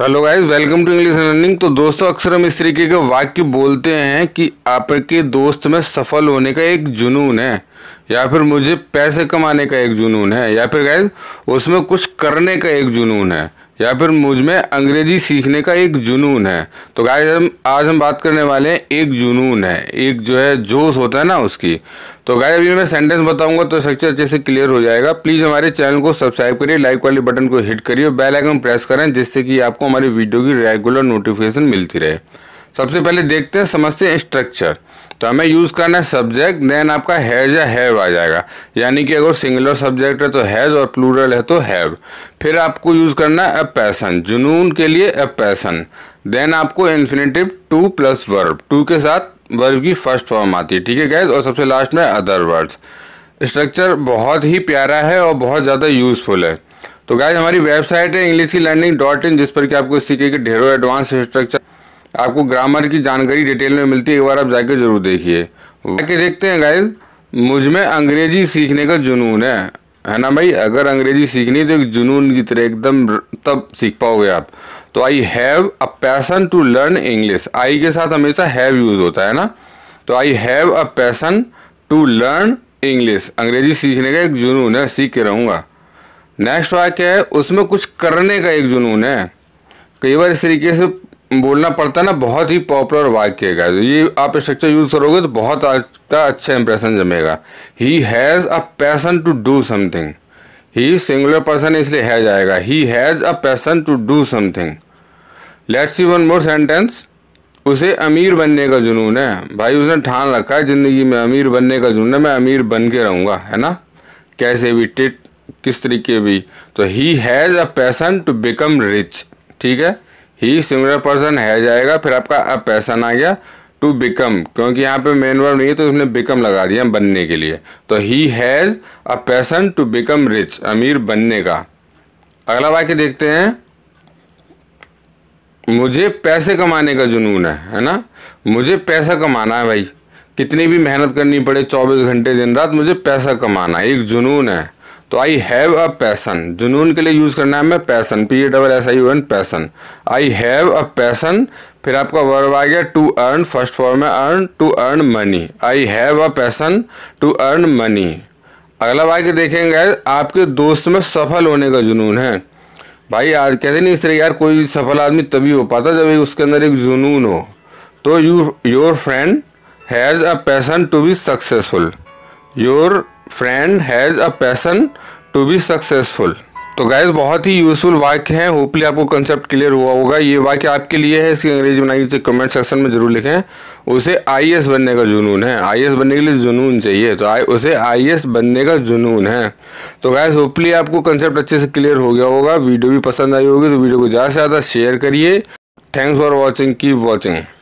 hello guys welcome to English learning तो दोस्तों अक्सर हम इस तरीके के वाक्य बोलते हैं कि आपके दोस्त में सफल होने का एक जुनून है या फिर मुझे पैसे कमाने का एक जुनून है या फिर गाइस उसमें कुछ करने का एक जुनून है या फिर मुझ में अंग्रेजी सीखने का एक जुनून है तो गाय हम आज हम बात करने वाले हैं एक जुनून है एक जो है जोश होता है ना उसकी तो गाय अभी मैं सेंटेंस बताऊंगा तो स्ट्रक्चर अच्छे से क्लियर हो जाएगा प्लीज़ हमारे चैनल को सब्सक्राइब करिए लाइक वाले बटन को हिट करिए और बेल आइकन प्रेस करें जिससे कि आपको हमारी वीडियो की रेगुलर नोटिफिकेशन मिलती रहे सबसे पहले देखते हैं समझते हैं स्ट्रक्चर तो हमें यूज़ करना है सब्जेक्ट देन आपका हैज़ या हैव आ जाएगा यानी कि अगर सिंगुलर सब्जेक्ट है तो हैज़ और प्लूरल है तो हैव फिर आपको यूज़ करना है अ पैसन जुनून के लिए अ पैसन देन आपको infinitive to plus verb to के साथ वर्ब की फर्स्ट फॉर्म आती है ठीक है गैज और सबसे लास्ट में अदर वर्ड्स स्ट्रक्चर बहुत ही प्यारा है और बहुत ज़्यादा यूज़फुल है तो गैज हमारी वेबसाइट है इंग्लिश की लर्निंग डॉट इन जिस पर कि आपको सीखे कि ढेरों एडवांस स्ट्रक्चर आपको ग्रामर की जानकारी डिटेल में मिलती है एक बार आप जाके ज़रूर देखिए जाके देखते हैं गाइज मुझ में अंग्रेजी सीखने का जुनून है है ना भाई अगर अंग्रेजी सीखनी तो एक जुनून की तरह एकदम तब सीख पाओगे आप तो I have a passion to learn English I के साथ हमेशा हैव यूज़ होता है ना तो I have a passion to learn English अंग्रेजी सीखने का एक जुनून है सीख के रहूँगा नेक्स्ट वाक्य है उसमें कुछ करने का एक जुनून है कई बार इस तरीके से बोलना पड़ता है ना बहुत ही पॉपुलर वाक्य का ये आप स्ट्रक्चर यूज़ करोगे तो बहुत का अच्छा इंप्रेशन जमेगा he has a passion to do something he singular person इसलिए है जाएगा he has a passion to do something let's see one more sentence उसे अमीर बनने का जुनून है भाई उसने ठान रखा है ज़िंदगी में अमीर बनने का जुनून है मैं अमीर बन के रहूंगा है ना कैसे भी टिट किस तरीके भी तो he has a passion to become rich ठीक है ही सिमिलर पर्सन है जाएगा फिर आपका अब पैसन आ गया टू बिकम क्योंकि यहाँ पे मेन वर्ड नहीं है तो उसने बिकम लगा दिया बनने के लिए तो he has a passion to become rich अमीर बनने का अगला वाक्य देखते हैं मुझे पैसे कमाने का जुनून है है ना मुझे पैसा कमाना है भाई कितनी भी मेहनत करनी पड़े चौबीस घंटे दिन रात मुझे पैसा कमाना है एक जुनून है तो आई हैव अ पैसन जुनून के लिए यूज़ करना है मैं passion P A double S I U N passion I have a passion फिर आपका वर्ब आ गया टू अर्न फर्स्ट फॉर्म में earn to earn money I have a passion to earn money अगला वाक्य देखेंगे आपके दोस्त में सफल होने का जुनून है भाई यार कहते नहीं इस तरह यार कोई सफल आदमी तभी हो पाता जब उसके अंदर एक जुनून हो तो you your friend has a passion to be successful your friend has a passion to be successful तो गाइज बहुत ही यूजफुल वाक्य है होपली आपको कंसेप्ट क्लियर हुआ होगा ये वाक्य आपके लिए है इसकी अंग्रेजी बनाई इसे कमेंट सेक्शन में जरूर लिखें उसे आईएएस बनने का जुनून है आईएएस बनने के लिए जुनून चाहिए तो आई उसे आईएएस बनने का जुनून है तो गैस होपली आपको कंसेप्ट अच्छे से क्लियर हो गया होगा वीडियो भी पसंद आई होगी तो वीडियो को ज़्यादा से ज़्यादा शेयर करिए thanks for watching keep watching